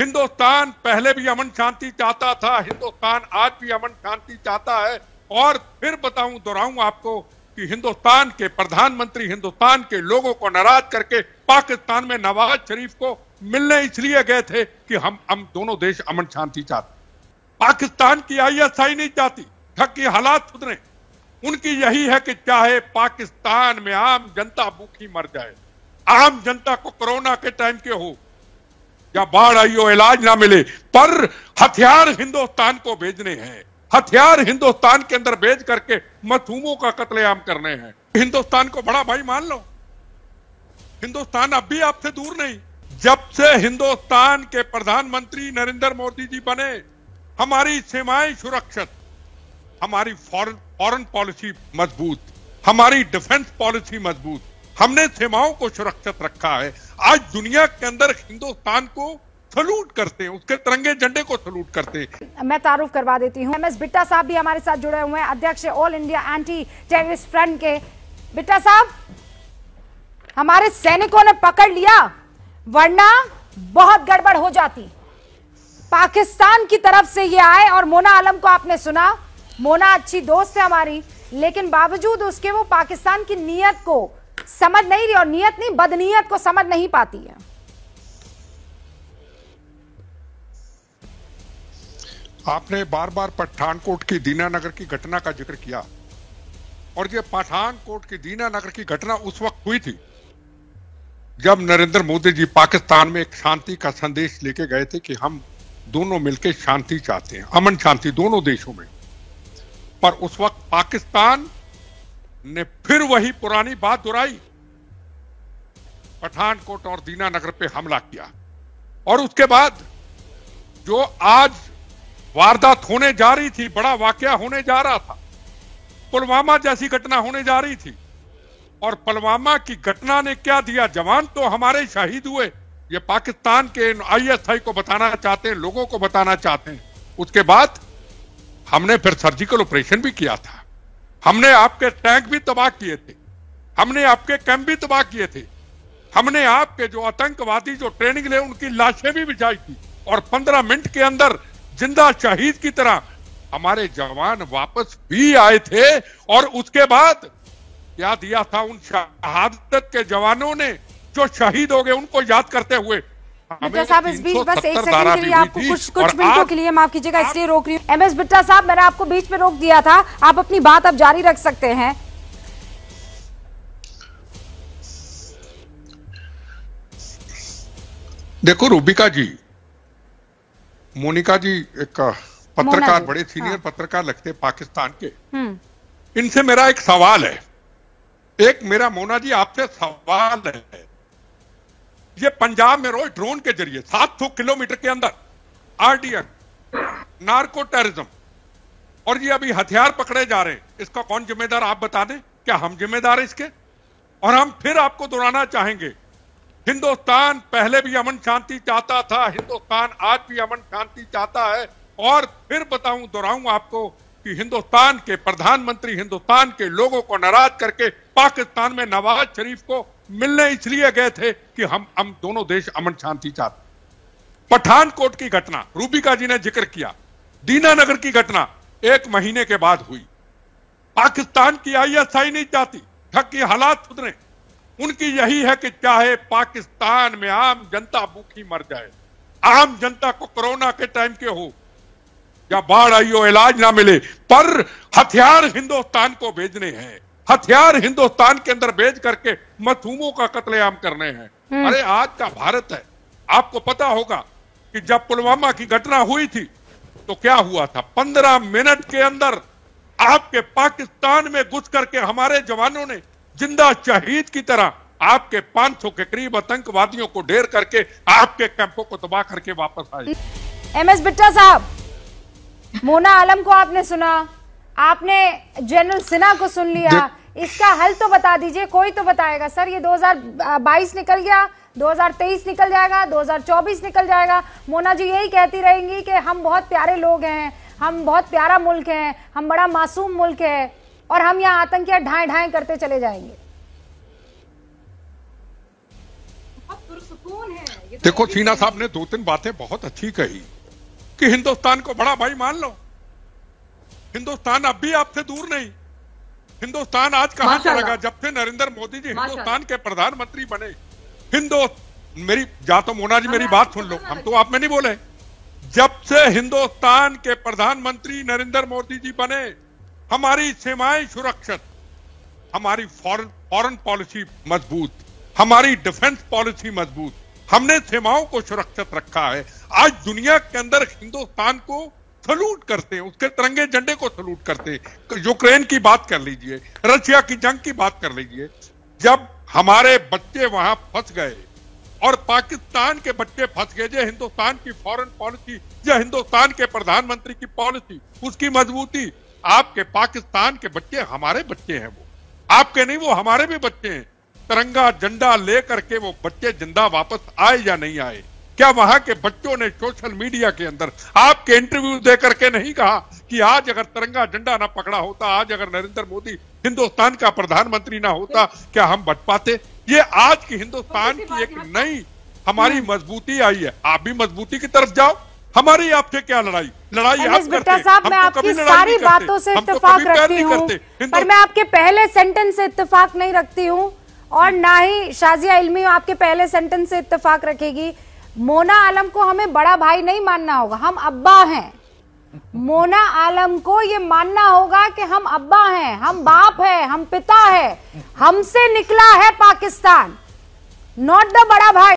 हिंदुस्तान पहले भी अमन शांति चाहता था हिंदुस्तान आज भी अमन शांति चाहता है और फिर बताऊं दोहराऊं आपको कि हिंदुस्तान के प्रधानमंत्री हिंदुस्तान के लोगों को नाराज करके पाकिस्तान में नवाज शरीफ को मिलने इसलिए गए थे कि हम हम दोनों देश अमन शांति चाहते पाकिस्तान की आईएसआई नहीं चाहती ठकी हालात सुधरे उनकी यही है कि चाहे पाकिस्तान में आम जनता भूखी मर जाए आम जनता को कोरोना के टाइम के हो या बाढ़ आई हो इलाज ना मिले पर हथियार हिंदुस्तान को भेजने हैं हथियार हिंदुस्तान के अंदर भेज करके मथूमों का कत्लेआम करने हैं हिंदुस्तान को बड़ा भाई मान लो हिंदुस्तान अब भी आपसे दूर नहीं जब से हिंदुस्तान के प्रधानमंत्री नरेंद्र मोदी जी बने हमारी सीमाएं सुरक्षित हमारी फॉरन फॉरन पॉलिसी मजबूत हमारी डिफेंस पॉलिसी मजबूत हमने सीमाओं को सुरक्षित रखा है आज दुनिया के अंदर हिंदुस्तान को सलूट करते हैं उसके तिरंगे झंडे को सलूट करते हैं मैं तारुफ करवा देती हूँ एम बिट्टा साहब भी हमारे साथ जुड़े हुए हैं अध्यक्ष All India anti terrorist front के बिट्टा साहब हमारे सैनिकों ने पकड़ लिया वरना बहुत गड़बड़ हो जाती पाकिस्तान की तरफ से ये आए और मोना आलम को आपने सुना मोना अच्छी दोस्त है हमारी लेकिन बावजूद उसके वो पाकिस्तान की नीयत को समझ नहीं रही और नियत नहीं बदनीयत को समझ नहीं पाती है आपने बार बार पठानकोट की दीनानगर की घटना का जिक्र किया और ये पठानकोट की दीनानगर की घटना उस वक्त हुई थी जब नरेंद्र मोदी जी पाकिस्तान में एक शांति का संदेश लेके गए थे कि हम दोनों मिलकर शांति चाहते हैं अमन शांति दोनों देशों में पर उस वक्त पाकिस्तान ने फिर वही पुरानी बात दोहराई पठानकोट और दीनानगर पे हमला किया और उसके बाद जो आज वारदात होने जा रही थी बड़ा वाकया होने जा रहा था पुलवामा जैसी घटना होने जा रही थी और पुलवामा की घटना ने क्या दिया जवान तो हमारे शहीद हुए ये पाकिस्तान के आईएसआई को बताना चाहते हैं लोगों को बताना चाहते हैं उसके बाद हमने फिर सर्जिकल ऑपरेशन भी किया था हमने आपके टैंक भी तबाह किए थे हमने आपके कैंप भी तबाह किए थे हमने आपके जो आतंकवादी जो ट्रेनिंग ले उनकी लाशें भी बिछाई थी और पंद्रह मिनट के अंदर जिंदा शहीद की तरह हमारे जवान वापस भी आए थे और उसके बाद क्या दिया था उन शहादत के जवानों ने जो शहीद हो गए उनको याद करते हुए बिट्टा हाँ, साहब इस बीच बस एक सेकंड के लिए आपको कुछ कुछ मिनटों के लिए माफ कीजिएगा इसलिए रोक रही हूँ एम एस बिट्टा साहब मैंने आपको बीच में रोक दिया था आप अपनी बात अब जारी रख सकते हैं देखो रूबिका जी मोनिका जी एक पत्रकार बड़े सीनियर हाँ। पत्रकार लगते हैं पाकिस्तान के हम्म। इनसे मेरा एक सवाल है एक मेरा मोना जी आपसे सवाल है ये पंजाब में रोज ड्रोन के जरिए सात सौ किलोमीटर के अंदर आरडीएम नार्को टेरिज्म और ये अभी हथियार पकड़े जा रहे हैं इसका कौन जिम्मेदार आप बता दें क्या हम जिम्मेदार हैं इसके और हम फिर आपको दोहराना चाहेंगे हिंदुस्तान पहले भी अमन शांति चाहता था हिंदुस्तान आज भी अमन शांति चाहता है और फिर बताऊं दोहराऊं आपको कि हिंदुस्तान के प्रधानमंत्री हिंदुस्तान के लोगों को नाराज करके पाकिस्तान में नवाज शरीफ को मिलने इसलिए गए थे कि हम हम दोनों देश अमन शांति चाहते पठानकोट की घटना रूबिका जी ने जिक्र किया दीनानगर की घटना एक महीने के बाद हुई पाकिस्तान की आईएसआई नहीं चाहती ठगी हालात सुधरे उनकी यही है कि चाहे पाकिस्तान में आम जनता भूखी मर जाए आम जनता को कोरोना के टाइम के हो या बाढ़ आई हो इलाज ना मिले पर हथियार हिंदुस्तान को भेजने हैं हथियार हिंदुस्तान के अंदर भेज करके मथुमों का कत्लेआम करने हैं हम्म। अरे आज का भारत है आपको पता होगा कि जब पुलवामा की घटना हुई थी तो क्या हुआ था पंद्रह मिनट के अंदर आपके पाकिस्तान में घुस करके हमारे जवानों ने जिंदा शहीद की तरह आपके 500 के करीब आतंकवादियों को ढेर करके आपके कैंपों को तबाह करके वापस आए एम एस बिट्टा साहब मोना आलम को आपने सुना आपने जनरल सिन्हा को सुन लिया इसका हल तो बता दीजिए कोई तो बताएगा सर ये 2022 निकल गया 2023 निकल जाएगा 2024 निकल जाएगा मोना जी यही कहती रहेंगी कि हम बहुत प्यारे लोग हैं हम बहुत प्यारा मुल्क है हम बड़ा मासूम मुल्क है और हम यहाँ आतंकिया ढाए ढाए करते चले जाएंगे तो देखो चीना साहब ने दो तीन बातें बहुत अच्छी कही कि हिंदुस्तान को बड़ा भाई मान लो हिंदुस्तान अब भी आपसे दूर नहीं हिंदुस्तान आज कहां चलेगा जब से नरेंद्र मोदी जी हिंदुस्तान के प्रधानमंत्री बने हिंदो मेरी जा तो मोना जी मेरी बात सुन लो हम तो आप में नहीं बोले जब से हिंदुस्तान के प्रधानमंत्री नरेंद्र मोदी जी बने हमारी सीमाएं सुरक्षित हमारी फॉरन फॉरन पॉलिसी मजबूत हमारी डिफेंस पॉलिसी मजबूत हमने सेवाओं को सुरक्षित रखा है आज दुनिया के अंदर हिंदुस्तान को सलूट करते हैं उसके तिरंगे झंडे को सलूट करते हैं यूक्रेन की बात कर लीजिए रशिया की जंग की बात कर लीजिए जब हमारे बच्चे वहां फंस गए और पाकिस्तान के बच्चे फंस गए जो हिंदुस्तान की फॉरेन पॉलिसी या हिंदुस्तान के प्रधानमंत्री की पॉलिसी उसकी मजबूती आपके पाकिस्तान के बच्चे हमारे बच्चे हैं वो आपके नहीं वो हमारे भी बच्चे हैं तिरंगा झंडा लेकर के वो बच्चे जिंदा वापस आए या नहीं आए क्या वहां के बच्चों ने सोशल मीडिया के अंदर आपके इंटरव्यू दे करके नहीं कहा कि आज अगर तिरंगा झंडा ना पकड़ा होता आज अगर नरेंद्र मोदी हिंदुस्तान का प्रधानमंत्री ना होता क्या हम बच पाते ये आज की हिंदुस्तान तो की एक नई हमारी हाँ। मजबूती आई है आप भी मजबूती की तरफ जाओ हमारी आपसे क्या लड़ाई लड़ाई आप करते साहब मैं तो आपकी सारी बातों से तो इतफाक रखती हूँ पर मैं आपके पहले सेंटेंस से इतफाक नहीं रखती हूँ और ना ही शाजिया इल्मी आपके पहले सेंटेंस से इतफाक रखेगी मोना आलम को हमें बड़ा भाई नहीं मानना होगा हम अब्बा हैं मोना आलम को ये मानना होगा कि हम अब्बा हैं हम बाप हैं हम पिता है हमसे निकला है पाकिस्तान नॉट द बड़ा भाई